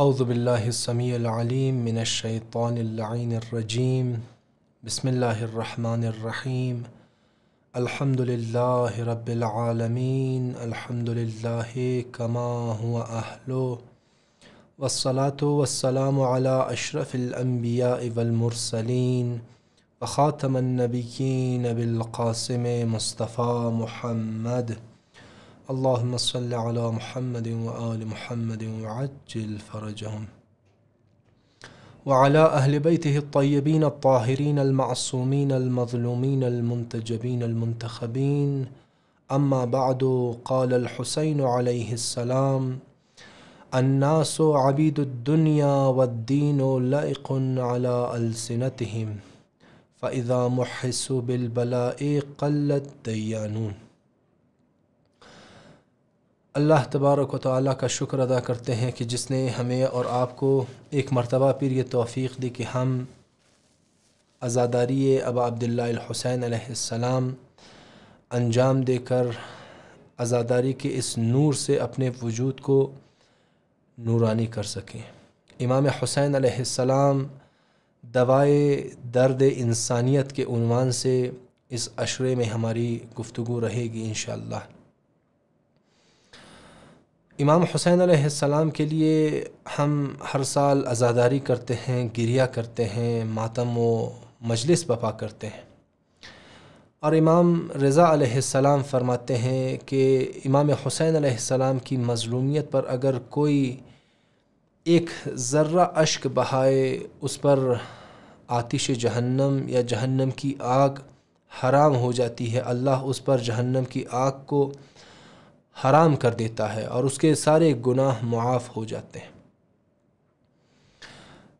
अज़बिल्लासमीम मिनशैतानरजीम बसमीम अलहमदिल्ला रबालमीन अलहमदिल्ला कमा हुआ अहलो वसलात वसलाम अशरफ़िलम्बिया वलमरसलिन ख़ातमनबीन बिलकासम मुस्तफ़ा महमद اللهم صل على محمد وآل محمد وعجل فرجهم وعلى أهل بيته الطيبين الطاهرين المعصومين المظلومين المنتجبين المنتخبين أما بعد قال الحسين عليه السلام الناس عبيد الدنيا والدين لائق على ألسنتهم فإذا محسوا بالبلاء قلت ديانون अल्लाह तबारक व का शुक्र अदा करते हैं कि जिसने हमें और आपको एक मरतबा फिर ये तोफ़ी दी कि हम आज़ादारी अबा अब्दुल्लाहसैन सलाम अंजाम देकर आज़ादारी के इस नूर से अपने वजूद को नूरानी कर सकें इमाम हुसैन सलाम दवाए दर्द इंसानियत के उनवान से इस अशरे में हमारी गुफ्तु रहेगी इन इमाम हुसैन सलाम के लिए हम हर साल आज़ादारी करते हैं गिरिया करते हैं मातम व मजलिस बपा करते हैं और इमाम रज़ा सलाम फरमाते हैं कि इमाम हुसैन सलाम की मज़लूमियत पर अगर कोई एक ज़र्रा अश्क बहाए उस पर आतिश जहन्नम या जहन्नम की आग हराम हो जाती है अल्लाह उस पर जहन्नम की आग को हराम कर देता है और उसके सारे गुनाह मुआफ़ हो जाते हैं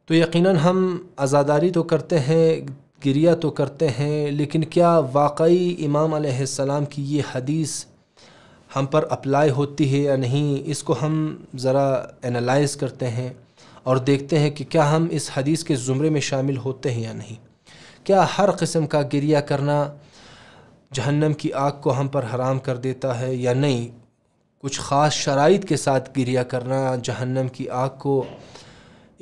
तो यकीनन हम आज़ादारी तो करते हैं गिरिया तो करते हैं लेकिन क्या वाकई इमाम आसमाम की ये हदीस हम पर अप्लाई होती है या नहीं इसको हम ज़रा एनालाइज करते हैं और देखते हैं कि क्या हम इस हदीस के ज़ुमरे में शामिल होते हैं या नहीं क्या हर किस्म का गिरिया करना जहन्नम की आग को हम पर हराम कर देता है या नहीं कुछ ख़ास शराइत के साथ गिरिया करना जहन्नम की आग को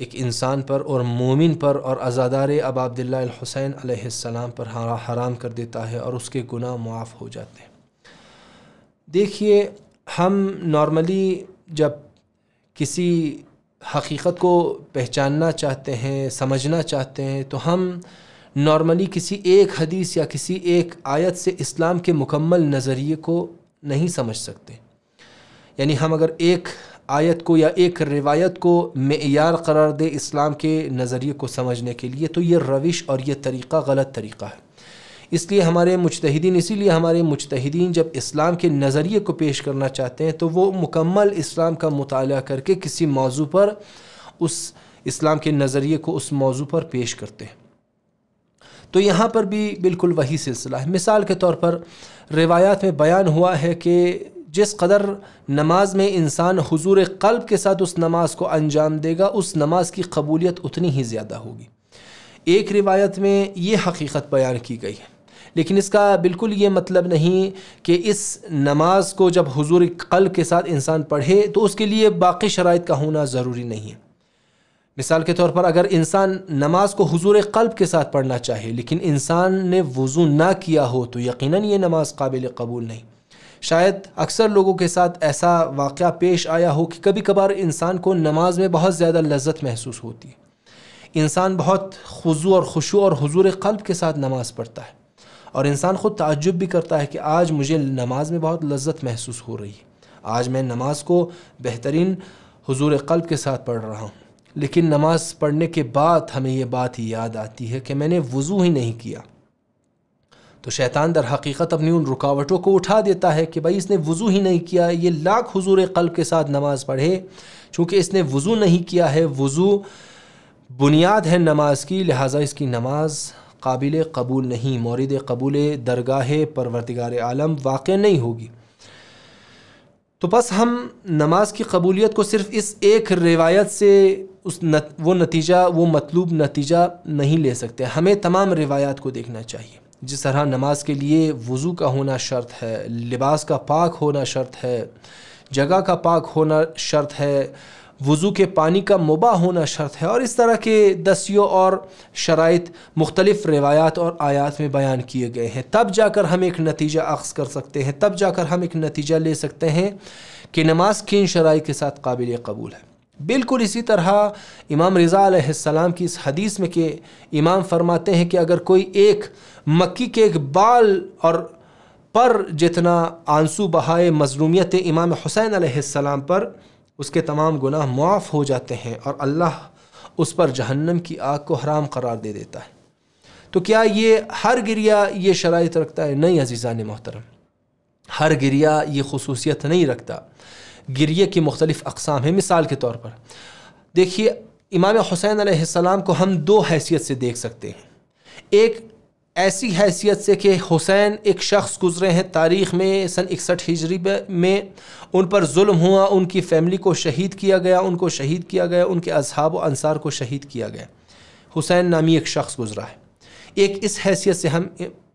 एक इंसान पर और मोमिन पर और अज़ादार अब आबदिल्लासैन आसमाम पर हराम कर देता है और उसके गुनाह मुआफ़ हो जाते हैं देखिए हम नॉर्मली जब किसी हकीकत को पहचानना चाहते हैं समझना चाहते हैं तो हम नॉर्मली किसी एक हदीस या किसी एक आयत से इस्लाम के मुकम्मल नज़रिए को नहीं समझ सकते यानी हम अगर एक आयत को या एक रिवायत को मैार करार दे इस्लाम के नज़रिए को समझने के लिए तो ये रविश और ये तरीक़ा गलत तरीक़ा है इसलिए हमारे मुजतहदीन इसीलिए हमारे मुजतहदीन जब इस्लाम के नज़रिए को पेश करना चाहते हैं तो वो मुकम्मल इस्लाम का मताल करके किसी मौजू पर उस इस्लाम के नज़रिए को उस मौजू पर पेश करते हैं तो यहाँ पर भी बिल्कुल वही सिलसिला है मिसाल के तौर पर रिवायात में बयान हुआ है कि जिस कदर नमाज में इंसान हुजूर कल्ब के साथ उस नमाज को अंजाम देगा उस नमाज की कबूलियत उतनी ही ज़्यादा होगी एक रिवायत में ये हकीकत बयान की गई है लेकिन इसका बिल्कुल ये मतलब नहीं कि इस नमाज को जब हुजूर कल्ब के साथ इंसान पढ़े तो उसके लिए बाकी शराइ का होना ज़रूरी नहीं है मिसाल के तौर पर अगर इंसान नमाज को हुजूर कल्ब के साथ पढ़ना चाहे लेकिन इंसान ने वज़ू ना किया हो तो यकीनन ये नमाज काबिल कबूल नहीं शायद अक्सर लोगों के साथ ऐसा वाक़ पेश आया हो कि कभी कभार इंसान को नमाज में बहुत ज़्यादा लज्जत महसूस होती है इंसान बहुत खुजू और खुशु और हजूर कल्ब के साथ नमाज़ पढ़ता है और इंसान ख़ुद ताजुब भी करता है कि आज मुझे नमाज में बहुत लज्जत महसूस हो रही है आज मैं नमाज को बेहतरीन हजूर कल्ब के साथ पढ़ रहा हूँ लेकिन नमाज पढ़ने के बाद हमें यह बात याद आती है कि मैंने वज़ू ही नहीं किया तो शैतान दर हकीकत अपनी उन रुकावटों को उठा देता है कि भाई इसने वज़ू ही नहीं किया ये लाख हजूर कल्ब के साथ नमाज़ पढ़े चूँकि इसने वज़ू नहीं किया है वज़ू बुनियाद है नमाज की लिहाजा इसकी नमाज काबिल कबूल नहीं मौरद कबूल दरगाह परवरदिगार आलम वाक़ नहीं होगी तो बस हम नमाज की कबूलियत को सिर्फ इस एक रिवायत से उस नत, वो नतीजा वो मतलूब नतीजा नहीं ले सकते हमें तमाम रिवायात को देखना चाहिए जिस तरह नमाज के लिए वज़ू का होना शर्त है लिबास का पाक होना शर्त है जगह का पाक होना शर्त है वज़ू के पानी का मुबा होना शर्त है और इस तरह के दसियों और शराइत मुख्तलिफ़ रिवायात और आयात में बयान किए गए हैं तब जाकर हम एक नतीजा अक्स कर सकते हैं तब जाकर हम एक नतीजा ले सकते हैं कि नमाज किन शराइ के साथ काबिल कबूल है बिल्कुल इसी तरह इमाम रज़ा आसमाम की इस हदीस में के इमाम फरमाते हैं कि अगर कोई एक मक्की के एक बाल और पर जितना आंसू बहाए मजलूमियत इमाम हुसैन आसमाम पर उसके तमाम गुनाह मुआफ़ हो जाते हैं और अल्लाह उस पर जहन्नम की आग को हराम करार दे देता है तो क्या ये हर गिरिया ये शराइत रखता है नहीं अजीज़ा ने मोहतरम हर गिरिया ये खसूसियत नहीं रखता गिरिए की मुख्तलिफ़ अकसाम है मिसाल के तौर पर देखिए इमाम हुसैन सलाम को हम दो हैसियत से देख सकते हैं एक ऐसी हैसियत से कि हुसैन एक शख्स गुज़रे हैं तारीख़ में सन इकसठ हिजरी में उन पर जुल्म हुआ उनकी फ़ैमिली को शहीद किया गया उनको शहीद किया गया उनके अजहाब अनसार को शहीद किया गया हुसैन नामी एक शख्स गुज़रा है एक इस हैसियत से हम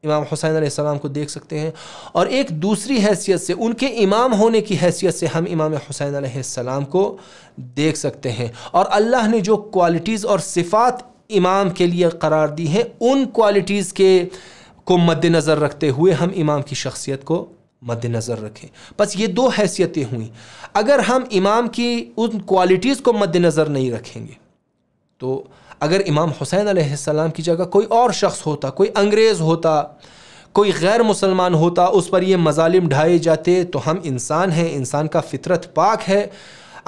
इमाम हुसैन सलाम को देख सकते हैं और एक दूसरी हैसियत से उनके इमाम होने की हैसियत से हम इमाम हुसैन सलाम को देख सकते हैं और अल्लाह ने जो क्वालिटीज़ और सिफ़ात इमाम के लिए करार दी हैं उन क्वालिटीज़ के को मद्दनज़र रखते हुए हम इमाम की शख्सियत को मद्दनज़र रखें बस ये दो हैसियतें हुई अगर हम इमाम की उन क्वालिटीज़ को मद्दनज़र नहीं रखेंगे तो अगर इमाम हुसैन आसमाम की जगह कोई और शख्स होता कोई अंग्रेज़ होता कोई गैर मुसलमान होता उस पर ये मजालिम ढाए जाते तो हम इंसान हैं इंसान का फितरत पाक है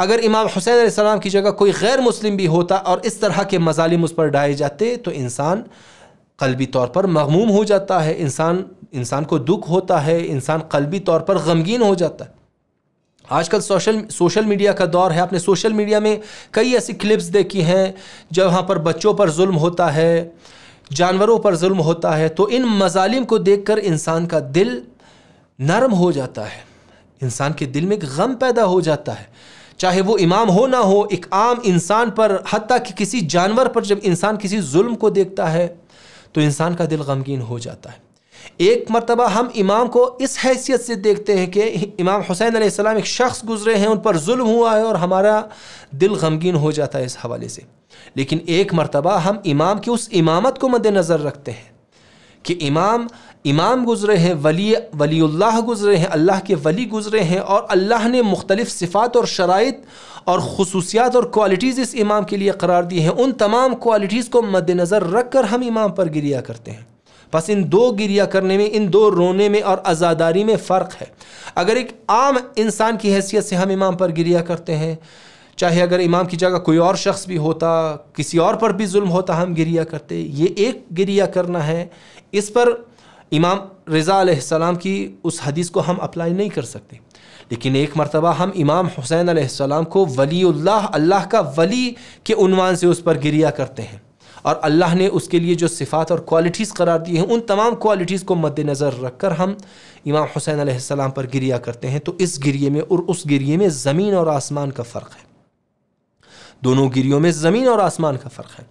अगर इमाम हुसैन सलाम की जगह कोई गैर मुस्लिम भी होता और इस तरह के मजालिम उस पर ढाए जाते तो इंसान कलबी तौर पर मगमूम हो जाता है इंसान इंसान को दुख होता है इंसान कलबी तौर पर गमगीन हो जाता है आजकल सोशल सोशल मीडिया का दौर है आपने सोशल मीडिया में कई ऐसी क्लिप्स देखी हैं जब वहाँ पर बच्चों पर जुल्म होता है जानवरों पर जुल्म होता है तो इन मजालिम को देखकर इंसान का दिल नरम हो जाता है इंसान के दिल में एक गम पैदा हो जाता है चाहे वो इमाम हो ना हो एक आम इंसान पर हती कि किसी जानवर पर जब इंसान किसी जुल्म को देखता है तो इंसान का दिल गमगीन हो जाता है एक मरतबा हम इमाम को इस हैसियत से देखते हैं कि इमाम हुसैन आसमाम एक शख्स गुज़रे हैं उन पर जुल्म हुआ है और हमारा दिल गमगीन हो जाता है इस हवाले से लेकिन एक मरतबा हम इमाम की उस इमामत को मद्दनज़र रखते हैं कि इमाम इमाम गुज़रे हैं वली वलील्ला गुज़रे हैं अल्लाह के वली गुज़रे हैं और अल्लाह ने मुख्तलिफ़ सिफ़ात और शराइ और खसूसियात और क्वालिटीज़ इस इमाम के लिए करार दी हैं उन तमाम क्वालिटीज़ को मद्दनज़र रख कर हम इमाम पर गिरिया करते हैं बस इन दो गिरिया करने में इन दो रोने में और आज़ादारी में फ़र्क है अगर एक आम इंसान की हैसियत से हम इमाम पर गिरिया करते हैं चाहे अगर इमाम की जगह कोई और शख्स भी होता किसी और पर भी जुल्म होता हम गिरिया करते ये एक गिरिया करना है इस पर इमाम रज़ा आसमाम की उस हदीस को हम अप्लाई नहीं कर सकते लेकिन एक मरतबा हम इमाम हुसैन आसमाम को वली अल्लाह अल्लाह का वली के उनवान से उस पर गिरिया करते हैं और अल्लाह ने उसके लिए जो सिफ़ात और क्वालिटीज़ करार दी हैं उन तमाम क्वालिटीज़ को मद्दनज़र रख कर हम इमाम हुसैन आसमाम पर गिरिया करते हैं तो इस गिरिए में और उस गिरिए में ज़मीन और आसमान का फ़र्क है दोनों गिरियों में ज़मीन और आसमान का फ़र्क है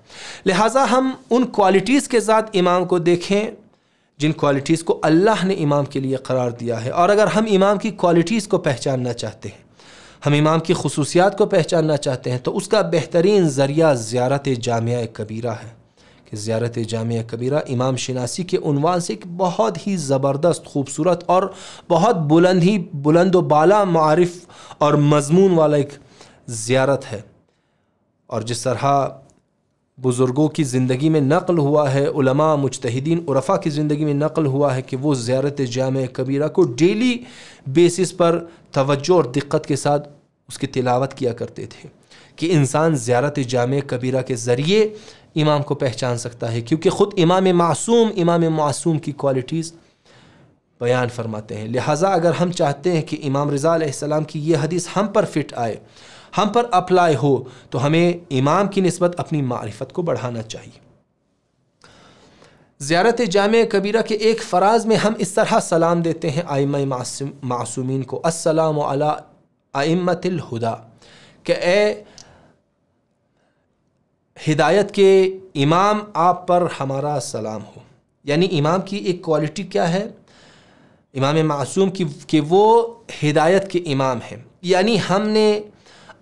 लिहाजा हम उन क्वालिटीज़ के साथ इमाम को देखें जिन क्वालिटीज़ को अल्लाह ने इमाम के लिए करार दिया है और अगर हम इमाम की क्वालिटीज़ को पहचानना चाहते हैं हम इमाम की खसूसियात को पहचानना चाहते हैं तो उसका बेहतरीन ज़रिया ज़्यारत जामिया कबीरा है कि ज़्यारत जाम कबीरा इमाम शिनासी के अनवान से एक बहुत ही ज़बरदस्त खूबसूरत और बहुत बुलंद ही बुलंद वाला मारफ और मजमून वाला एक ज़्यारत है और जिस तरह बुज़ुर्गों की ज़िंदगी में नकल हुआ है उलमा मुजतहदीन उरफ़ा की ज़िंदगी में नकल हुआ है कि वो ज़्यारत जाम कबीरा को डेली बेसिस पर तवज्जो और दिक्कत के साथ उसकी तिलावत किया करते थे कि इंसान ज़्यारत जाम कबीरा के ज़रिए इमाम को पहचान सकता है क्योंकि ख़ुद इमाम मासूम इमाम मासूम की क्वालिटीज़ बयान फरमाते हैं लिहाजा अगर हम चाहते हैं कि इमाम रज़ा की यह हदीस हम पर फिट आए हम पर अप्लाई हो तो हमें इमाम की नस्बत अपनी मारफत को बढ़ाना चाहिए ज़्यारत जाम कबीरा के एक फ़राज में हम इस तरह सलाम देते हैं आइम मासूमिन को असलम आइमतुदा के ए हिदायत के इमाम आप पर हमारा सलाम हो यानी इमाम की एक क्वालिटी क्या है इमाम मासूम की कि वो हिदायत के इमाम हैं यानी हमने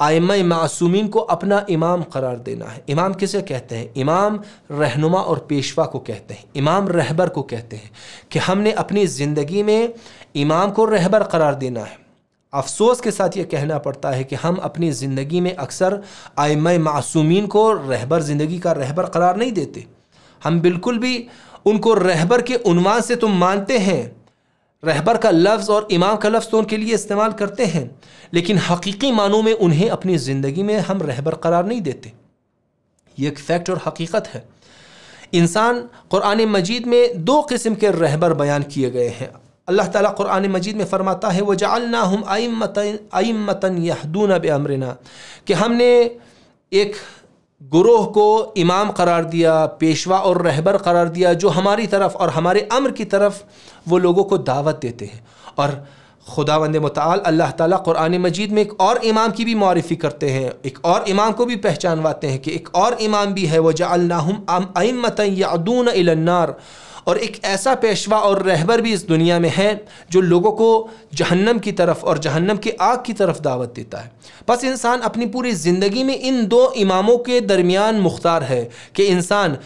आयम मासूमिन को अपना इमाम करार देना है इमाम किसे कहते हैं इमाम रहनुमा और पेशवा को कहते हैं इमाम रहबर को कहते हैं कि हमने अपनी ज़िंदगी में इमाम को रहबर करार देना है अफसोस के साथ ये कहना पड़ता है कि हम अपनी ज़िंदगी में अक्सर आयम मासूमिन को रहबर ज़िंदगी का रहबर करार नहीं देते हम बिल्कुल भी उनको रहबर के उनवान से तो मानते हैं रहबर का लफ्ज़ और इमाम का लफ्ज़ तो उनके लिए इस्तेमाल करते हैं लेकिन हकीकी मानों में उन्हें अपनी ज़िंदगी में हम रहबर करार नहीं देते ये एक फैक्ट और हकीकत है इंसान क़ुरान मजीद में दो किस्म के रहबर बयान किए गए हैं अल्लाह ताला क़ुरान मजीद में फ़रमाता है वह जालना हम आइमतन यहदून अमरना कि हमने एक गुरोह को इमाम करार दिया पेशवा और रहबर करार दिया जो हमारी तरफ और हमारे अम्र की तरफ वो लोगों को दावत देते हैं और खुदा वंद मताल अल्लाह ताला क़ुरान मजीद में एक और इमाम की भी मारफ़ी करते हैं एक और इमाम को भी पहचानवाते हैं कि एक और इमाम भी है वह जालना हम आइमतन यादून इलन्नार और एक ऐसा पेशवा और रहबर भी इस दुनिया में है जो लोगों को जहन्नम की तरफ और जहन्नम की आग की तरफ दावत देता है बस इंसान अपनी पूरी ज़िंदगी में इन दो इमामों के दरमियान मुख्तार है कि इंसान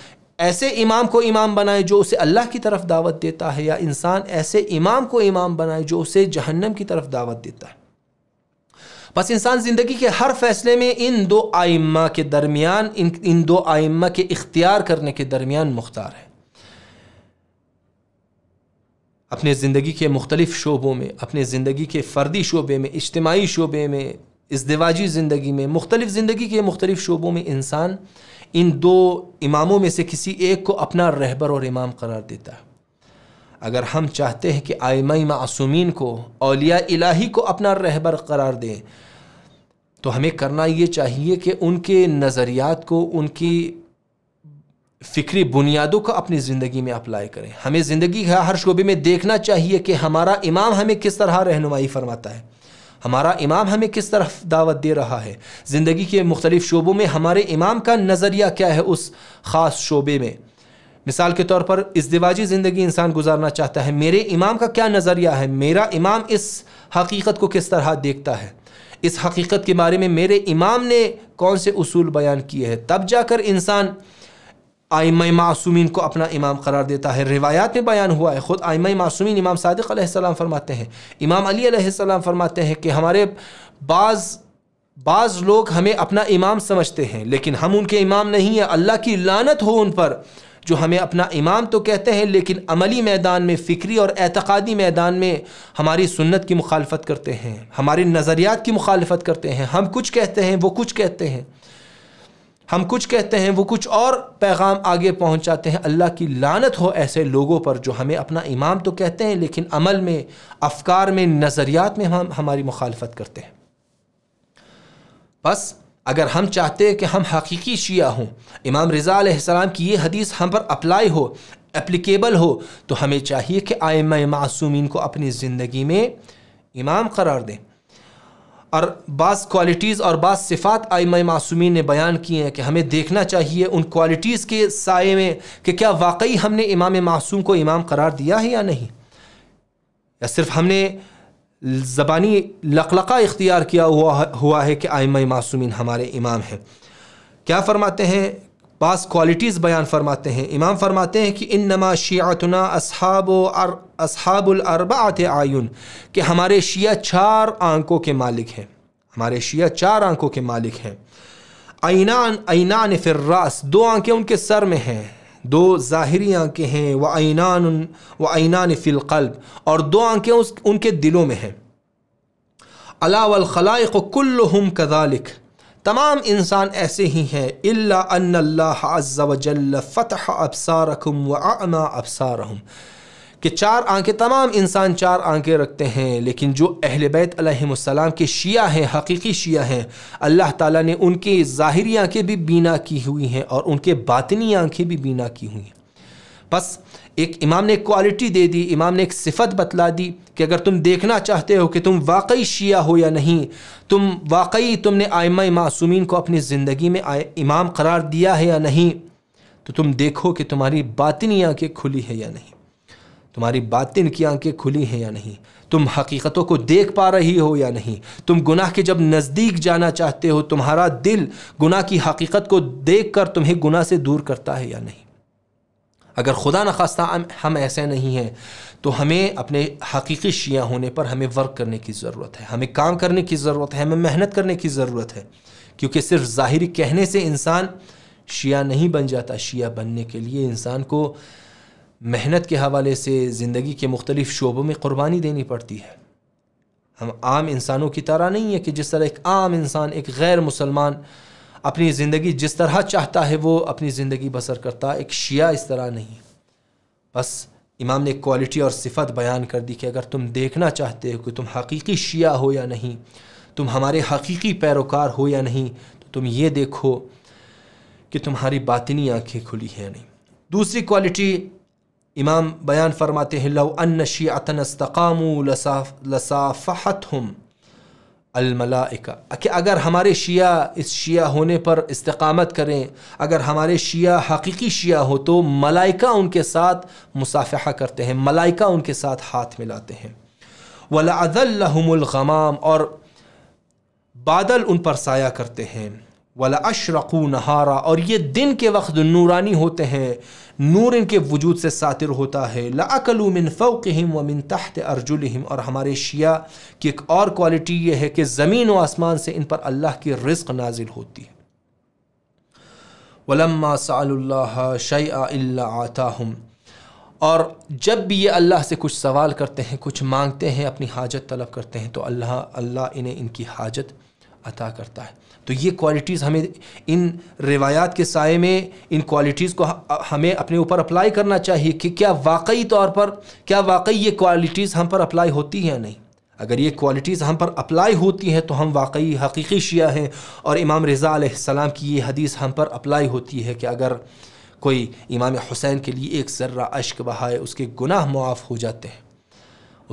ऐसे इमाम को इमाम बनाए जो उसे अल्लाह की तरफ दावत देता है या इंसान ऐसे इमाम को इमाम बनाए जो उसे जहन्नम की तरफ दावत देता है बस इंसान ज़िंदगी के हर फैसले में इन दो आइम्मा के दरमियान इन इन दो आइम्मा के इख्तियार करने के दरमियान मुख्तार है अपने ज़िंदगी के मुख्तलिफ़ शोबों में अपने ज़िंदगी के फ़र्दी शोबे में इज्तमाही शोबे में इसदवाजी ज़िंदगी में मुख्तलिफ़ ज़िंदगी के मुख्तलिफ़ शोबों में इंसान इन दो इमामों में से किसी एक को अपना रहबर और इमाम करार देता है अगर हम चाहते हैं कि आयमा मासूमीन को अलिया इलाही को अपना रहबर करार दें तो हमें करना ये चाहिए कि उनके नज़रियात को उनकी फ़िक्री बुनियादों को अपनी ज़िंदगी में अप्लाई करें हमें ज़िंदगी का हर शोबे में देखना चाहिए कि हमारा इमाम हमें किस तरह रहनुमाई फरमाता है हमारा इमाम हमें किस तरह दावत दे रहा है ज़िंदगी के मुख्तलिफ़ शोबों में हमारे इमाम का नज़रिया क्या है उस ख़ास शोबे में मिसाल के तौर पर इस दिवाजी ज़िंदगी इंसान गुजारना चाहता है मेरे इमाम का क्या नज़रिया है मेरा इमाम इस हकीकत को किस तरह देखता है इस हकीकत के बारे में मेरे इमाम ने कौन से असूल बयान किए हैं तब जाकर इंसान आयम मासूमिन को अपना इमाम करार देता है रिवायात में बयान हुआ है ख़ुद आइम मासूमिन इमाम सदक सलाम फरमाते हैं इमाम अली सलाम फरमाते हैं कि हमारे बाज़ बाज़ लोग हमें अपना इमाम समझते हैं लेकिन हम उनके इमाम नहीं हैं अल्लाह की लानत हो उन पर जो हमें अपना इमाम तो कहते हैं लेकिन अमली मैदान में फ़िक्री और एतक़ादी मैदान में हमारी सुन्नत की मुखालफत करते हैं हमारे नज़रियात की मुखालफत करते हैं हम कुछ कहते हैं वो कुछ कहते हैं हम कुछ कहते हैं वो कुछ और पैगाम आगे पहुंचाते हैं अल्लाह की लानत हो ऐसे लोगों पर जो हमें अपना इमाम तो कहते हैं लेकिन अमल में अफकार में नज़रियात में हम हमारी मुखालफत करते हैं बस अगर हम चाहते हैं कि हम हकीकी शिया हों इमाम रज़ा आसमाम की ये हदीस हम पर अप्लाई हो एप्लीकेबल हो तो हमें चाहिए कि आयम मासूमिन को अपनी ज़िंदगी में इमाम करार दें और बास क्वालिटीज़ और बास सिफ़ात आइमा मासूमी ने बयान किए हैं कि हमें देखना चाहिए उन क्वालिटीज़ के साय में कि क्या वाकई हमने इमाम मासूम को इमाम करार दिया है या नहीं या सिर्फ हमने ज़बानी लकलका इख्तियार किया हुआ हुआ है कि आइमा मासूमिन हमारे इमाम हैं क्या फ़रमाते हैं बास क्वालिटीज़ बयान फरमाते हैं इमाम फरमाते हैं कि इन नमा शियातना असहाब असहाबुलरबात आयुन कि हमारे शिया चार आंकों के मालिक हैं हमारे शिया चार आंकों के मालिक हैं ऐनान ऐनान फिर्रास दो आंखें उनके सर में हैं दो ज़ाहरी आंखें हैं व ऐनान व ऐनान फ़िलकल्ब और दो आंखें उनके दिलों में हैं अलावल कुल्ल हम कदालिक तमाम इंसान ऐसे ही हैं इल्ला अल्लाह फ़तह अबसारकुम व आमा कि चार आंखें तमाम इंसान चार आंखें रखते हैं लेकिन जो अहल बैतम के शिया हैं हकीकी शिया हैं अल्लाह ताला ने उनके ज़ाहरी आंखें भी बीना की हुई हैं और उनके बातनी आंखें भी बीना की हुई हैं बस एक इमाम ने क्वालिटी दे दी इमाम ने एक सिफत बतला दी कि अगर तुम देखना चाहते हो कि तुम वाकई शिया हो या नहीं तुम वाकई तुमने आयमा मासूमिन को अपनी ज़िंदगी में इमाम करार दिया है या नहीं तो तुम देखो कि तुम्हारी बातनी आँखें खुली है या नहीं तुम्हारी बातिन की आंखें खुली हैं या नहीं तुम हकीकतों को देख पा रही हो या नहीं तुम गुनाह के जब नज़दीक जाना चाहते हो तुम्हारा दिल गुनाह की हकीकत को देख कर तुम्हें गुनाह से दूर करता है या नहीं अगर खुदा नखास्ता खास्ता हम ऐसे नहीं हैं तो हमें अपने हकीकी शिया होने पर हमें वर्क करने की ज़रूरत है हमें काम करने की ज़रूरत है हमें मेहनत करने की ज़रूरत है क्योंकि सिर्फ ज़ाहरी कहने से इंसान शिया नहीं बन जाता शिया बनने के लिए इंसान को मेहनत के हवाले से ज़िंदगी के मुख्तलिफ़ शोबों में क़ुरबानी देनी पड़ती है हम आम इंसानों की तरह नहीं है कि जिस तरह एक आम इंसान एक गैर मुसलमान अपनी ज़िंदगी जिस तरह चाहता है वो अपनी ज़िंदगी बसर करता एक शिया इस तरह नहीं बस इमाम ने क्वालिटी और सिफत बयान कर दी कि अगर तुम देखना चाहते हो कि तुम हकीकी शिया हो या नहीं तुम हमारे हकीकी पैरोकार हो या नहीं तो तुम ये देखो कि तुम्हारी बातनी आंखें खुली हैं या नहीं दूसरी क्वालिटी इमाम बयान फरमाते हैं लव अन शियातन लसाफ लसाफहत हम अलमलाइका कि अगर हमारे शिया इस शिया होने पर इस्तकामत करें अगर हमारे शिया हकीकी शिया हो तो मलाइका उनके साथ मुसाफ़ा करते हैं मलाइका उनके साथ हाथ मिलाते हैं वलादलहमुलगमाम और बादल उन पर साया करते हैं वाला अशरक़ू नहारा और ये दिन के वक्त नूरानी होते हैं नूर इनके वजूद से सातिर होता है लाकलू मिन फ़ोकहम व मिन तहत अर्जुलहम और हमारे शिया की एक और क्वालिटी ये है कि ज़मीन व आसमान से इन पर अल्लाह की रिस्क नाजिल होती है वलम्मा साल्ला आता हम और जब भी ये अल्लाह से कुछ सवाल करते हैं कुछ मांगते हैं अपनी हाजत तलब करते हैं तो अल्लाह अल्लाह इन्हें इनकी हाजत अता करता है तो ये क्वालिटीज़ हमें इन रिवायात के साय में इन क्वालिटीज़ को हमें अपने ऊपर अप्लाई करना चाहिए कि क्या वाकई तौर पर क्या वाकई ये क्वालिटीज़ हम पर अप्लाई होती हैं या नहीं अगर ये क्वालिटीज़ हम पर अप्लाई होती हैं तो हम वाकई हकीकी शिया हैं और इमाम रज़ा आसमाम की ये हदीस हम पर अप्लाई होती है कि अगर कोई इमाम हुसैन के लिए एक ज़र्रा अश्क बहाए उसके गुनाह मुआफ़ हो जाते हैं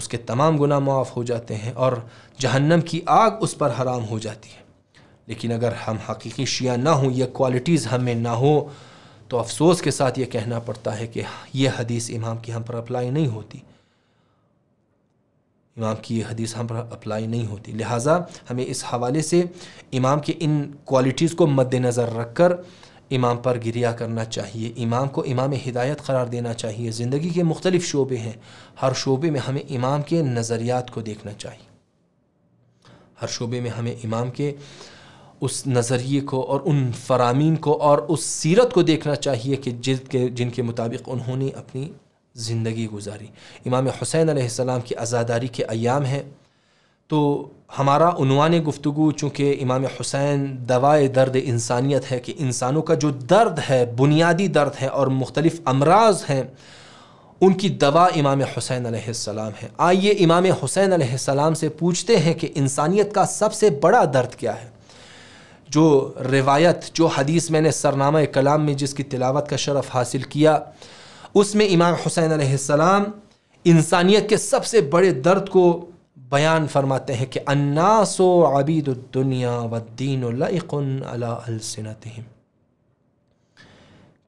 उसके तमाम गुनाह मुआफ़ हो जाते हैं और जहन्नम की आग उस पर हराम हो जाती है लेकिन अगर हम हकीकी शिया ना हों यह क्वालिटीज़ हमें ना हो तो अफसोस के साथ ये कहना पड़ता है कि यह हदीस इमाम की हम पर अप्लाई नहीं होती इमाम की ये हदीस हम पर अप्लाई नहीं होती लिहाजा हमें इस हवाले से इमाम के इन क्वालिटीज़ को मद्देनज़र रख कर इमाम पर गिरिया करना चाहिए इमाम को इमाम हिदायत करार देना चाहिए ज़िंदगी के मुख्तलिफ़ शोबे हैं हर शोबे में हमें इमाम के नज़रियात को देखना चाहिए हर शोबे में हमें इमाम के उस नज़रिए को और उन फरामीन को और उस सीरत को देखना चाहिए कि जिस के जिनके मुताबिक उन्होंने अपनी ज़िंदगी गुजारी इमाम हुसैन सलाम की आज़ादारी के अयाम हैं तो हमारा उनवान गुफ्तु चूँकि इमाम हुसैन दवाए दर्द इंसानियत है कि इंसानों का जो दर्द है बुनियादी दर्द है और मुख्तलिफ़ अमराज हैं उनकी दवा इमाम हुसैन सलाम है आइए इमाम हुसैन सलाम से पूछते हैं कि इंसानियत का सबसे बड़ा दर्द क्या है जो रिवायत जो हदीस मैंने सरनामा कलाम में जिसकी तिलावत का शरफ़ हासिल किया उसमें इमाम हुसैन सलाम इंसानियत के सबसे बड़े दर्द को बयान फरमाते हैं कि अन्नासो आबिदुनिया वद्दीन अलसनतम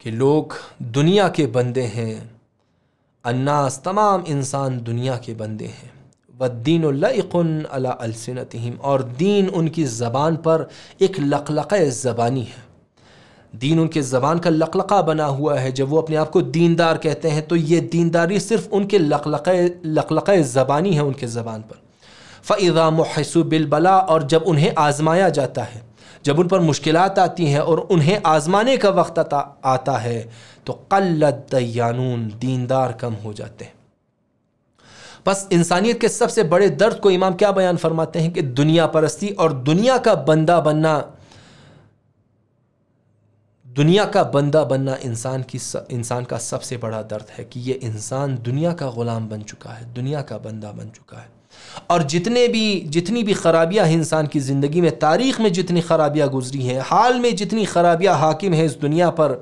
कि लोग दुनिया के बंदे हैं अन्नास तमाम इंसान दुनिया के बंदे हैं बदीन दीन अलसनतम और दीन उनकी ज़बान पर एक लकलक़ ज़बानी है दीन उनके ज़बान का लकलका बना हुआ है जब वो अपने आप को दीनदार कहते हैं तो ये दीनदारी सिर्फ उनके लकलक लकलक ज़बानी है उनके ज़बान पर फ़ैज़ा महसू बिलबला और जब उन्हें आज़माया जाता है जब उन पर मुश्किल आती हैं और उन्हें आज़माने का वक्त आता है तो कल्लत दयानून दीनदार कम हो जाते हैं बस इंसानियत के सबसे बड़े दर्द को इमाम क्या बयान फरमाते हैं कि दुनिया परस्ती और दुनिया का बंदा बनना दुनिया का बंदा बनना इंसान की इंसान का सबसे बड़ा दर्द है कि ये इंसान दुनिया का ग़ुलाम बन चुका है दुनिया का बंदा बन चुका है और जितने भी जितनी भी खराबियां हैं इंसान की ज़िंदगी में तारीख़ में जितनी खराबियां गुजरी हैं हाल में जितनी खराबियां हाकिम हैं इस दुनिया पर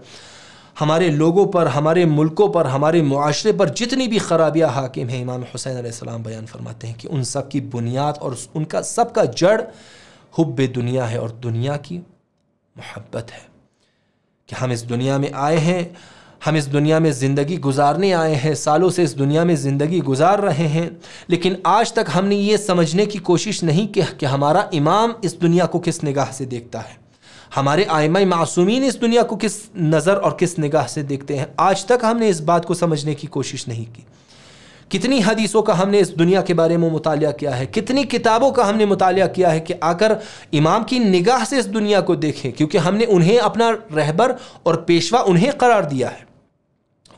हमारे लोगों पर हमारे मुल्कों पर हमारे माशरे पर जितनी भी खराबियाँ हाकिम हैं इमाम हुसैन आसमाम बयान फरमाते हैं कि उन सब की बुनियाद और उनका सबका जड़ हुब दुनिया है और दुनिया की मोहब्बत है कि हम इस दुनिया में आए हैं हम इस दुनिया में ज़िंदगी गुजारने आए हैं सालों से इस दुनिया में ज़िंदगी गुजार रहे हैं लेकिन आज तक हमने ये समझने की कोशिश नहीं किया कि हमारा इमाम इस दुनिया को किस निगाह से देखता है हमारे आयमा मासूमिन इस दुनिया को किस नज़र और किस निगाह से देखते हैं आज तक हमने इस बात को समझने की कोशिश नहीं की कितनी हदीसों का हमने इस दुनिया के बारे में मुताल किया है कितनी किताबों का हमने मुताल किया है कि आकर इमाम की निगाह से इस दुनिया को देखें क्योंकि हमने उन्हें अपना रहबर और पेशवा उन्हें करार दिया है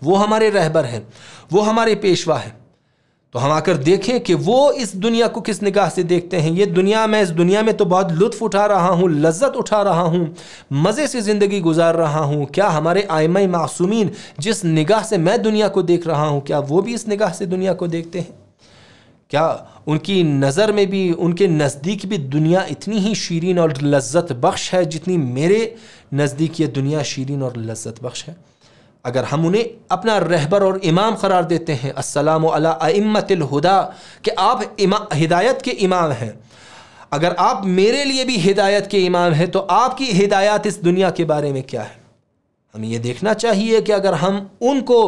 वो हमारे रहबर हैं वो हमारे पेशवा हैं तो हम आकर देखें कि वो इस दुनिया को किस निगाह से देखते हैं ये दुनिया मैं इस दुनिया में तो बहुत लुत्फ़ उठा रहा हूँ लज्जत उठा रहा हूँ मज़े से ज़िंदगी गुजार रहा हूँ क्या हमारे आयमा मासूमिन जिस निगाह से मैं दुनिया को देख रहा हूँ क्या वो भी इस निगाह से दुनिया को देखते हैं क्या उनकी नज़र में भी उनके नज़दीक भी दुनिया इतनी ही शीरीन और लज्जत बख्श है जितनी मेरे नज़दीक ये दुनिया शीरीन और लज्जत बख्श है अगर हम उन्हें अपना रहबर और इमाम करार देते हैं अस्सलाम अम्मतुदा कि आप इमाम हिदायत के इमाम हैं अगर आप मेरे लिए भी हिदायत के इमाम हैं तो आपकी हिदायत इस दुनिया के बारे में क्या है हमें यह देखना चाहिए कि अगर हम उनको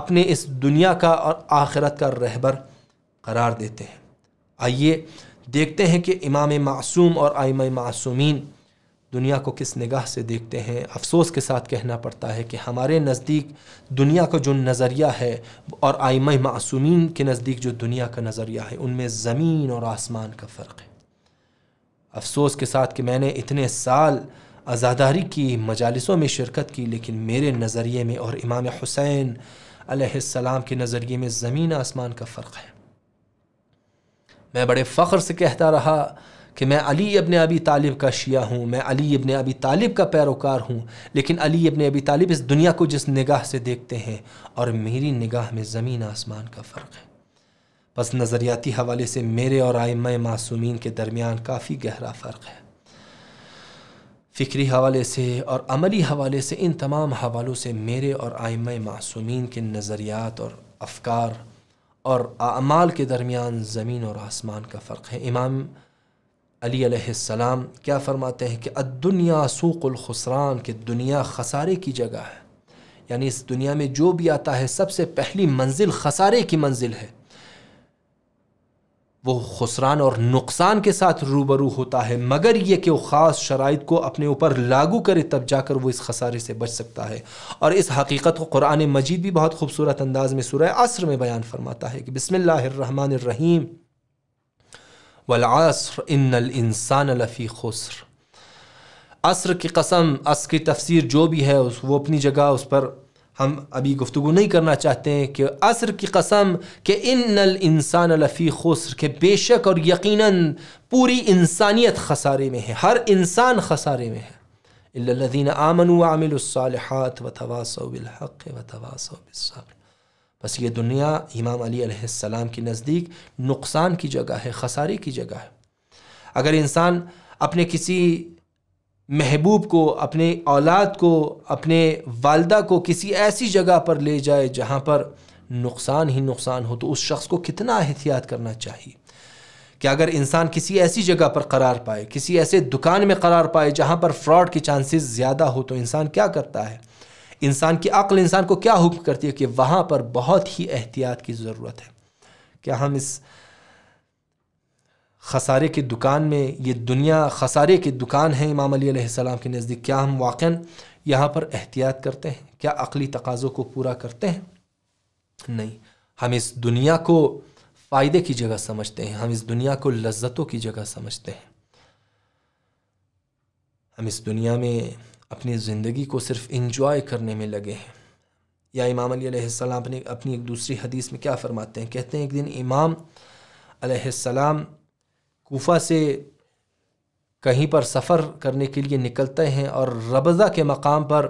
अपने इस दुनिया का और आखिरत का रहबर करार देते हैं आइए देखते हैं कि इमाम मासूम और आइम मासूमीन दुनिया को किस निगाह से देखते हैं अफसोस के साथ कहना पड़ता है कि हमारे नज़दीक दुनिया का जो नज़रिया है और आयम मासूमी के नज़दीक जो दुनिया का नज़रिया है उनमें ज़मीन और आसमान का फ़र्क है अफसोस के साथ कि मैंने इतने साल आज़ादारी की मजालसों में शिरकत की लेकिन मेरे नज़रिए में और इमाम हुसैन अलैहिस्सलाम के नज़रिए में ज़मीन आसमान का फ़र्क है मैं बड़े फ़ख्र से कहता रहा कि मैं अली अबन अबी तालिब का शिया हूँ मैं अली अबन अबी तालिब का पैरोकार हूँ लेकिन अली अबन अबी तालिब इस दुनिया को जिस निगाह से देखते हैं और मेरी निगाह में ज़मीन आसमान का फ़र्क है बस नज़रियाती हवाले से मेरे और आयम मासूमिन के दरमियान काफ़ी गहरा फ़र्क है फ़िक्री हवाले से और अमली हवाले से इन तमाम हवालों से मेरे और आयम मासूमिन के नज़रियात और अफकार और अमाल के दरमियान ज़मीन और आसमान का फ़र्क है इमाम अलीसम क्या फ़रमाते हैं कि अदुनिया सूक़ुलखसरान कि दुनिया खसारे की जगह है यानी इस दुनिया में जो भी आता है सबसे पहली मंजिल खसारे की मंजिल है वो खसरान और नुकसान के साथ रूबरू होता है मगर ये कि वो ख़ास शराइ को अपने ऊपर लागू करे तब जाकर वो इस खसारे से बच सकता है और इस हकीकत को कुरान मजीद भी बहुत खूबसूरत अंदाज में सुरह असर में बयान फरमाता है कि रहीम वलासर इन इंसान लफ़ी खुसर असर की कसम अस की तफसीर जो भी है उस वो अपनी जगह उस पर हम अभी गुफ्तु नहीं करना चाहते हैं कि असर की कसम कि इन इंसान लफ़ी खुसर के बेशक और यकीनन पूरी इंसानियत खसारे में है हर इंसान खसारे में है इल्लदीन आमन आमिलसालहत व तवासबिलहक़ व तवासबिल बस ये दुनिया इमाम अली सलाम के नज़दीक नुकसान की जगह है खसारे की जगह है अगर इंसान अपने किसी महबूब को अपने औलाद को अपने वालदा को किसी ऐसी जगह पर ले जाए जहाँ पर नुकसान ही नुकसान हो तो उस शख्स को कितना एहतियात करना चाहिए कि अगर इंसान किसी ऐसी जगह पर करार पाए किसी ऐसे दुकान में करार पाए जहाँ पर फ्रॉड के चांसेस ज़्यादा हो तो इंसान क्या करता है इंसान की अक्ल इंसान को क्या हुक्म करती है कि वहाँ पर बहुत ही एहतियात की ज़रूरत है क्या हम इस खसारे की दुकान में ये दुनिया खसारे की दुकान है इमाम अली सलाम के नज़दीक क्या हम वाक़ यहाँ पर एहतियात करते हैं क्या अकली तकाज़ों को पूरा करते हैं नहीं हम इस दुनिया को फ़ायदे की जगह समझते हैं हम इस दुनिया को लज्जतों की जगह समझते हैं हम इस दुनिया में अपनी ज़िंदगी को सिर्फ इंजॉय करने में लगे हैं या इमाम अलीसम अपने अपनी एक दूसरी हदीस में क्या फ़रमाते हैं कहते हैं एक दिन इमाम अलैहिस्सलाम कोफा से कहीं पर सफ़र करने के लिए निकलते हैं और रबज़ा के मकाम पर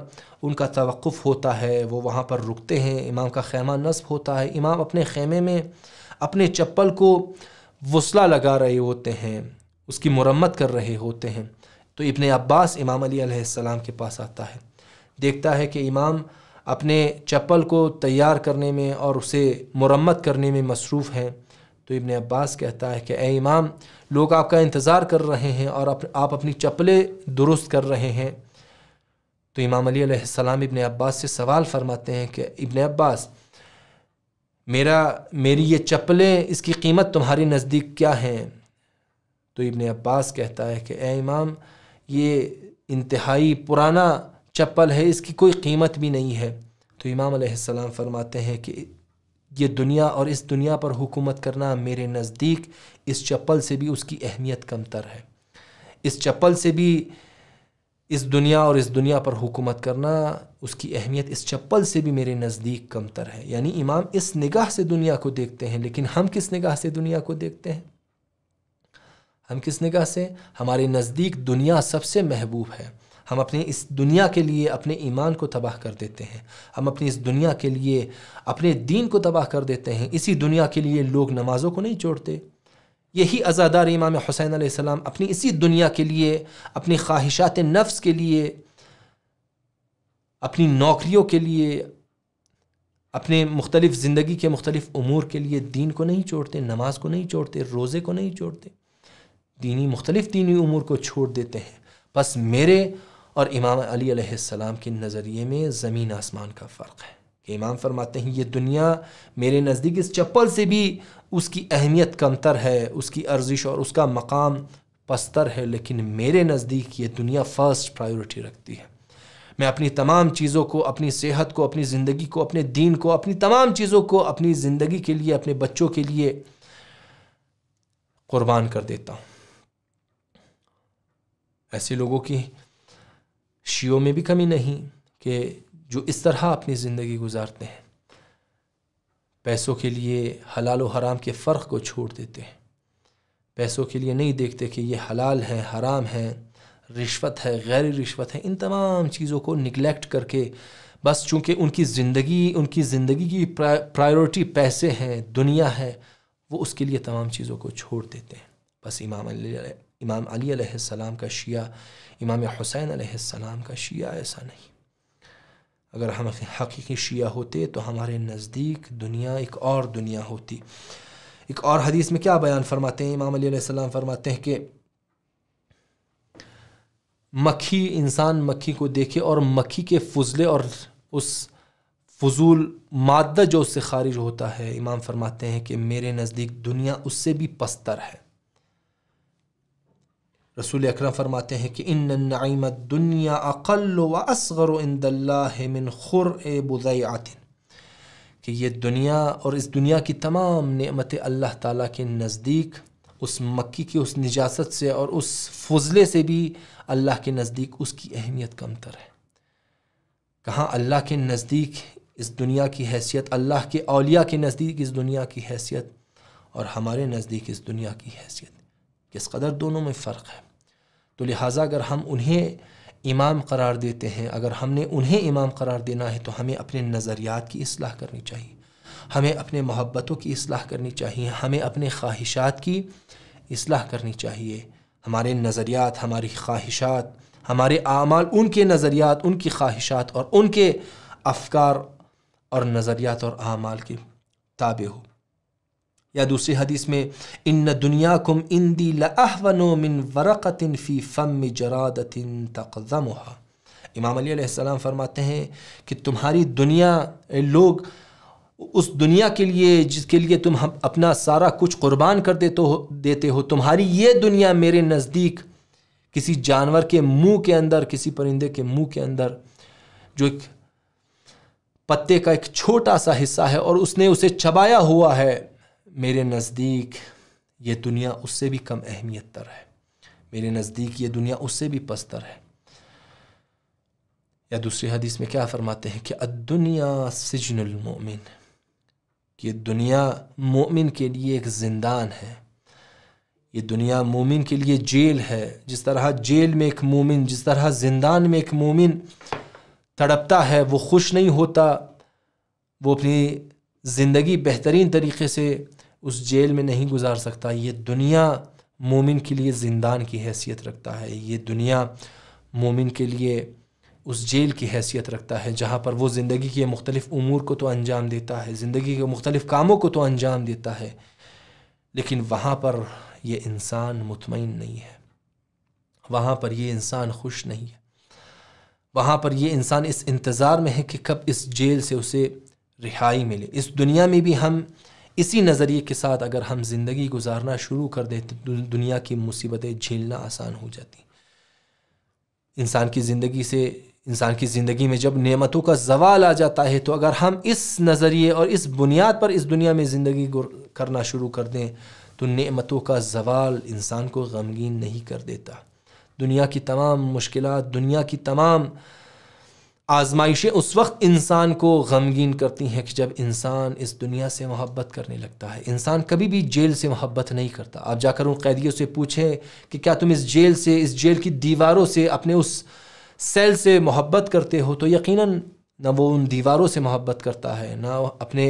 उनका तवक़ होता है वो वहाँ पर रुकते हैं इमाम का खैमा नस्ब होता है इमाम अपने खेमे में अपने चप्पल को वसला लगा रहे होते हैं उसकी मुरम्मत कर रहे होते हैं तो इब्ने अब्बास इमाम अलीसम के पास आता है देखता है कि इमाम अपने चप्पल को तैयार करने में और उसे मरम्मत करने में मसरूफ़ हैं तो इब्ने अब्बास कहता है कि ए इमाम लोग आपका इंतज़ार कर रहे हैं और आप आप अपनी चप्पलें दुरुस्त कर रहे हैं तो इमाम अलीसम इब्ने अब्बास से सवाल फ़रमाते हैं कि इब्ने अब्बास मेरा मेरी ये चप्पलें इसकी कीमत तुम्हारे नज़दीक क्या हैं तो इब्ने अब्बास कहता है कि ए इमाम ये इंतहाई पुराना चप्पल है इसकी कोई कीमत भी नहीं है तो इमाम सलाम फरमाते हैं कि ये दुनिया और इस दुनिया पर हुकूमत करना मेरे नज़दीक इस चप्पल से भी उसकी अहमियत कमतर है इस चप्पल से भी इस दुनिया और इस दुनिया पर हुकूमत करना उसकी अहमियत इस चप्पल से भी मेरे नज़दीक कमतर है यानी इमाम इस निगाह से दुनिया को देखते हैं लेकिन हम किस निगाह से दुनिया को देखते हैं हम किस निगाह से हमारे नज़दीक दुनिया सबसे महबूब है हम अपने इस दुनिया के लिए अपने ईमान को तबाह कर देते हैं हम अपनी इस दुनिया के लिए अपने दीन को तबाह कर देते हैं इसी दुनिया के लिए लोग नमाज़ों को नहीं छोड़ते यही अज़ादार इमाम हुसैन सलाम अपनी इसी दुनिया के लिए अपनी ख्वाहिशात नफ्स के लिए अपनी नौकरियों के लिए अपने मुख्तलिफ़ ज़िंदगी के मुख्तलिफ़ अमूर के लिए दीन को नहीं छोड़ते नमाज को नहीं छोड़ते रोज़े को नहीं छोड़ते दीनी मुख्तलिफ़ दीनी उमूर को छोड़ देते हैं बस मेरे और इमाम अली अलैहिस्सलाम के नज़रिए में ज़मीन आसमान का फ़र्क है कि इमाम फरमाते हैं ये दुनिया मेरे नज़दीक इस चप्पल से भी उसकी अहमियत कमतर है उसकी अर्जिश और उसका मकाम पस्तर है लेकिन मेरे नज़दीक ये दुनिया फ़र्स्ट प्रायोरिटी रखती है मैं अपनी तमाम चीज़ों को अपनी सेहत को अपनी ज़िंदगी को अपने दीन को अपनी तमाम चीज़ों को अपनी ज़िंदगी के लिए अपने बच्चों के लिए क़ुरबान कर देता हूँ ऐसे लोगों की शियों में भी कमी नहीं कि जो इस तरह अपनी ज़िंदगी गुजारते हैं पैसों के लिए हलाल और हराम के फ़र्क को छोड़ देते हैं पैसों के लिए नहीं देखते कि ये हलाल है हराम है रिश्वत है गैर रिश्वत है इन तमाम चीज़ों को निगलेक्ट करके बस चूँकि उनकी ज़िंदगी उनकी ज़िंदगी की प्रायोरिटी पैसे हैं दुनिया है वो उसके लिए तमाम चीज़ों को छोड़ देते हैं बस इमाम इमाम अली का शिया इमाम हुसैन सलाम का शिया ऐसा नहीं अगर हम हकीकी शिया होते तो हमारे नज़दीक दुनिया एक और दुनिया होती एक और हदीस में क्या बयान फरमाते हैं इमाम अली फरमाते हैं कि मक्खी इंसान मक्खी को देखे और मक्खी के फजले और उस फजूल मादा जो उससे खारिज होता है इमाम फरमाते हैं कि मेरे नज़दीक दुनिया उससे भी पस्तर है रसूल अकरम फरमाते हैं कि इन नईमत दुनिया अकल व असगर इंदिन खुर ए आतिन कि ये दुनिया और इस दुनिया की तमाम नमत अल्लाह ताला के नज़दीक उस मक्की की उस निजात से और उस फजले से भी अल्लाह के नज़दीक उसकी अहमियत कमतर है कहाँ अल्लाह के नज़दीक इस दुनिया की हैसियत अल्लाह के अलिया के नज़दीक इस दुनिया की हैसियत और हमारे नज़दीक इस दुनिया की हैसियत इस कदर दोनों में फ़र्क है तो लिहाजा अगर हम उन्हें इमाम करार देते हैं अगर हमने उन्हें इमाम करार देना है तो हमें अपने नज़रियात की असलाह करनी चाहिए हमें अपने मोहब्बतों की असलाह करनी चाहिए हमें अपने ख्वाहिशात की असलाह करनी चाहिए हमारे नज़रियात हमारी ख्वाहिशात हमारे आमाल उनके नज़रियात उनकी ख्वाहिशात और उनके अफकार और नज़रियात और आमाल के ताबे हो या दूसरी हदीस में इन दुनिया कुम इन लहवनो मिन वरक़तिन फ़ी फ़म जरा तक इमाम अलीसम फरमाते हैं कि तुम्हारी दुनिया लोग उस दुनिया के लिए जिसके लिए तुम हम अपना सारा कुछ कुर्बान कर देते हो देते हो तुम्हारी ये दुनिया मेरे नज़दीक किसी जानवर के मुंह के अंदर किसी परिंदे के मुंह के अंदर जो एक पत्ते का एक छोटा सा हिस्सा है और उसने उसे चबाया हुआ है मेरे नज़दीक ये दुनिया उससे भी कम अहमियत तर है मेरे नज़दीक ये दुनिया उससे भी पस्तर है या दूसरी हदीस में क्या फरमाते हैं कि दुनिया मोमिन कि दुनिया मोमिन के लिए एक जिंदान है ये दुनिया मोमिन के लिए जेल है जिस तरह जेल में एक मोमिन जिस तरह जिंदान में एक मोमिन तड़पता है वो खुश नहीं होता वो अपनी ज़िंदगी बेहतरीन तरीके से उस जेल में नहीं गुजार सकता ये दुनिया मोमिन के लिए जिंदान की हैसियत रखता है ये दुनिया मोमिन के लिए उस जेल की हैसियत रखता है जहाँ पर वो ज़िंदगी के मुख्तलिफ़ अमूर को तो अंजाम देता है ज़िंदगी के मुख्तलिफ़ कामों को तो अंजाम देता है लेकिन वहाँ पर यह इंसान मुतमिन नहीं है वहाँ पर यह इंसान खुश नहीं है वहाँ पर यह इंसान इस इंतज़ार में है कि कब इस जेल से उसे रिहाई मिले इस दुनिया में भी हम इसी नज़रिए के साथ अगर हम ज़िंदगी गुजारना शुरू कर दें तो दुनिया की मुसीबतें झेलना आसान हो जाती इंसान की ज़िंदगी से इंसान की ज़िंदगी में जब नेमतों का जवाल आ जाता है तो अगर हम इस नज़रिए और इस बुनियाद पर इस दुनिया में ज़िंदगी करना शुरू कर दें तो नेमतों का जवाल इंसान को गमगीन नहीं कर देता दुनिया की तमाम मुश्किल दुनिया की तमाम आजमाइशें उस वक्त इंसान को गमगीन करती हैं कि जब इंसान इस दुनिया से मोहब्बत करने लगता है इंसान कभी भी जेल से मोहब्बत नहीं करता आप जाकर उन कैदियों से पूछें कि क्या तुम इस जेल से इस जेल की दीवारों से अपने उस सेल से मोहब्बत करते हो तो यकीनन ना वो उन दीवारों से मोहब्बत करता है ना अपने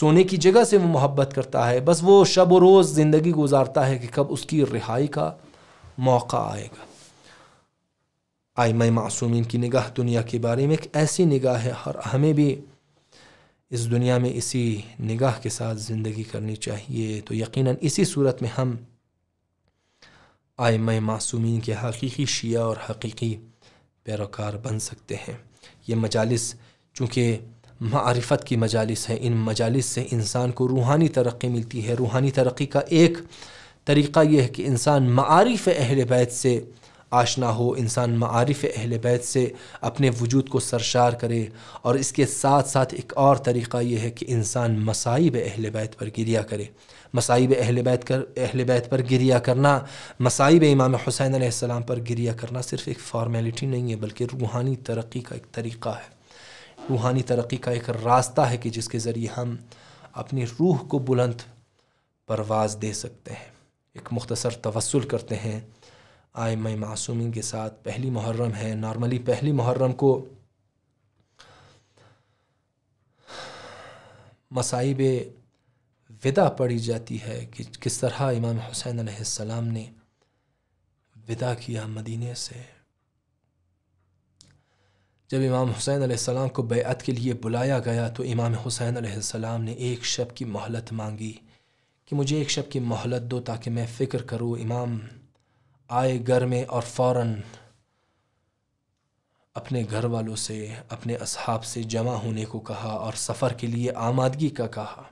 सोने की जगह से वो मोहब्बत करता है बस वो शब रोज़ ज़िंदगी गुजारता है कि कब उसकी रिहाई का मौका आएगा आयमा मासूमिन की निगाह दुनिया के बारे में एक ऐसी निगाह है और हमें भी इस दुनिया में इसी निगाह के साथ ज़िंदगी करनी चाहिए तो यकीनन इसी सूरत में हम आयम मासूमिन के हकीकी शिया और हकीकी पैरोकार बन सकते हैं ये मजालस चूँकि मारफत की मजालस हैं इन मजालस से इंसान को रूहानी तरक्की मिलती है रूहानी तरक्की का एक तरीक़ा यह है कि इंसान मारफ़ अहल बैत से आशना हो इंसान मारफ़ अहल बैत से अपने वजूद को सरशार करे और इसके साथ साथ एक और तरीक़ा ये है कि इंसान मसाइब अहल बैत पर गिरिया करे मसाइब अहल बैत कर अहल बैत पर गिरिया करना मसाइब इमाम हुसैन आसमाम पर गिरिया करना सिर्फ़ एक फॉर्मेलिटी नहीं है बल्कि रूहानी तरक्की का एक तरीक़ा है रूहानी तरक्की का एक रास्ता है कि जिसके ज़रिए हम अपनी रूह को बुलंद परवाज़ दे सकते हैं एक मुख्तसर तवसल करते हैं आयम मासूमिन के साथ पहली मुहर्रम है नॉर्मली पहली मुहर्रम को मसाइब विदा पढ़ी जाती है कि किस तरह इमाम हुसैन सलाम ने विदा किया मदीने से जब इमाम हुसैन सलाम को बेअत के लिए बुलाया गया तो इमाम हुसैन सलाम ने एक शब की मोहलत मांगी कि मुझे एक शब की मोहलत दो ताकि मैं फ़िक्र करूँ इमाम आए घर में और फ़ौर अपने घर वालों से अपने अहाब से जमा होने को कहा और सफ़र के लिए आमादगी का कहा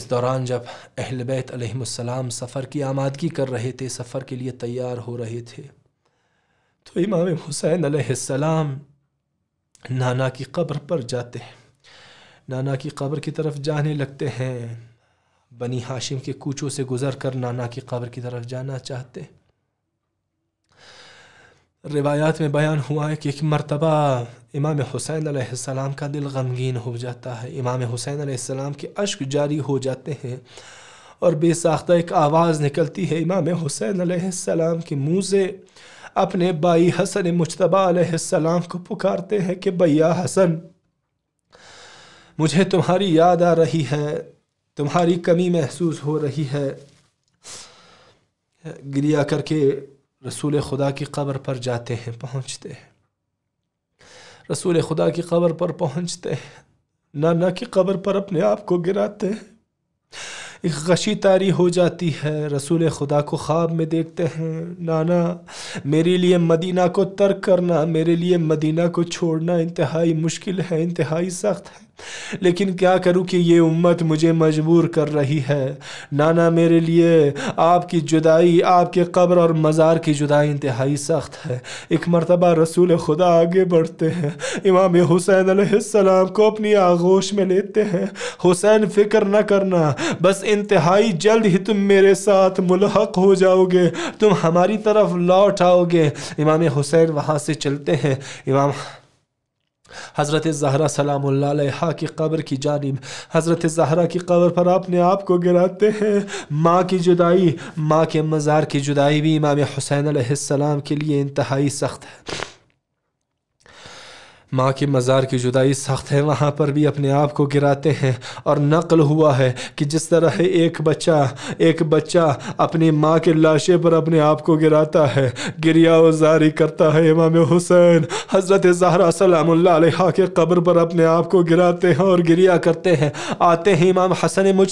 इस दौरान जब अहल बैत सफ़र की आमादगी कर रहे थे सफ़र के लिए तैयार हो रहे थे तो इमाम हुसैन अलैहिस्सलाम नाना की कब्र पर जाते हैं नाना की कब्र की तरफ जाने लगते हैं बनी हाशिम के कूचों से गुज़र कर नाना की कब्र की तरफ जाना चाहते रिवायात में बयान हुआ है कि एक मरतबा इमाम हुसैन आसमाम का दिल गमगीन हो जाता है इमाम हुसैन सलाम के अश्क जारी हो जाते हैं और बेसाख्ता एक आवाज़ निकलती है इमाम हुसैन सलाम के मुँह से अपने बाई हसन मुशतबा को पुकारते हैं कि भैया हसन मुझे तुम्हारी याद आ रही है तुम्हारी कमी महसूस हो रही है गिरिया करके रसूल खुदा की कब्र पर जाते हैं पहुंचते हैं रसूल खुदा की कब्र पर पहुंचते हैं नाना की कब्र पर अपने आप को गिराते हैं एक गशी तारी हो जाती है रसूल खुदा को ख्वाब में देखते हैं नाना मेरे लिए मदीना को तर्क करना मेरे लिए मदीना को छोड़ना इंतहाई मुश्किल है इंतहाई सख्त है लेकिन क्या करूं कि ये उम्मत मुझे मजबूर कर रही है नाना मेरे लिए आपकी जुदाई आपके कब्र और मज़ार की जुदाई इंतहाई सख्त है एक मरतबा रसूल खुदा आगे बढ़ते हैं इमाम हुसैन आसमाम को अपनी आगोश में लेते हैं हुसैन फ़िक्र न करना बस इंतहाई जल्द ही तुम मेरे साथ मुलहक हो जाओगे तुम हमारी तरफ लौट आओगे इमाम हुसैन वहाँ से चलते हैं इमाम हज़रत ज़हरा सलाम की कब्र की जानब हज़रत ज़हरा की कब्र पर अपने आप को गिराते हैं माँ की जुदाई माँ के मज़ार की जुदाई भी इमाम हुसैन सलाम के लिए इंतहाई सख्त है माँ के मज़ार की जुदाई सख्त है वहाँ पर भी अपने आप को गिराते हैं और नकल हुआ है कि जिस तरह एक बच्चा एक बच्चा अपनी माँ के लाशे पर अपने आप को गिराता है गिरिया वजारी करता है इमाम हुसैन हज़रत जहरा सलाम के कब्र पर अपने आप को गिराते हैं और गिरिया करते हैं आते हैं इमाम हसन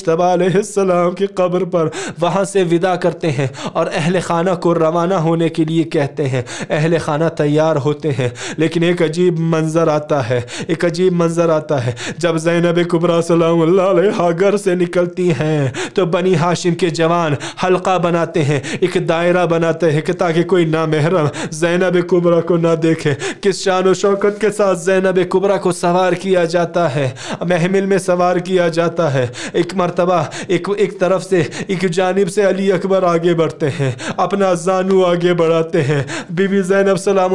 सलाम की कब्र पर वहाँ से विदा करते हैं और अहल खाना को रवाना होने के लिए कहते हैं अहल खाना तैयार होते हैं लेकिन एक अजीब मन मंजर आता है एक अजीब मंजर आता है जब जैनब कुबरा सलाम घर से निकलती हैं तो बनी हाशिम के जवान हल्का बनाते हैं एक दायरा बनाते हैं कि ताकि कोई ना महरम जैनब कुबरा को ना देखे किस शान शौकत के साथ जैनब कुबरा को सवार किया जाता है महमिल में सवार किया जाता है एक मरतबा एक एक तरफ से एक जानब से अली अकबर आगे बढ़ते हैं अपना जानू आगे बढ़ाते हैं बीबी जैनब सलाम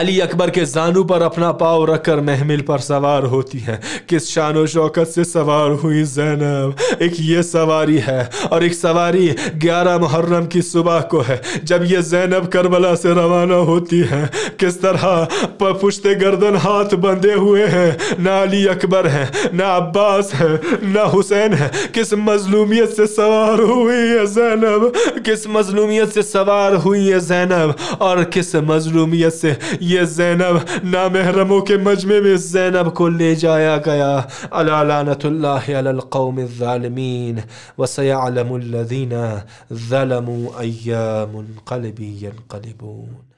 अली अकबर के जानू पर अपना पाव रखकर महमिल पर सवार होती हैं किस शान शौकत से सवार हुई जैनब एक ये सवारी है और एक सवारी ग्यारह मुहर्रम की सुबह को है जब ये जैनब करबला से रवाना होती है किस तरह पुश्ते गर्दन हाथ बंधे हुए हैं ना अली अकबर है ना अब्बास है ना हुसैन है किस मजलूमियत से सवार हुई है जैनब किस मजलूमियत से सवार हुई है जैनब और किस मजलूमियत से یہ زینب نامحرموں کے مجمع میں زینب کو لے جایا گیا علی لعنت اللہ علی القوم الظالمین وسیعلم الذین ظلموا ایام قلبی ينقلبون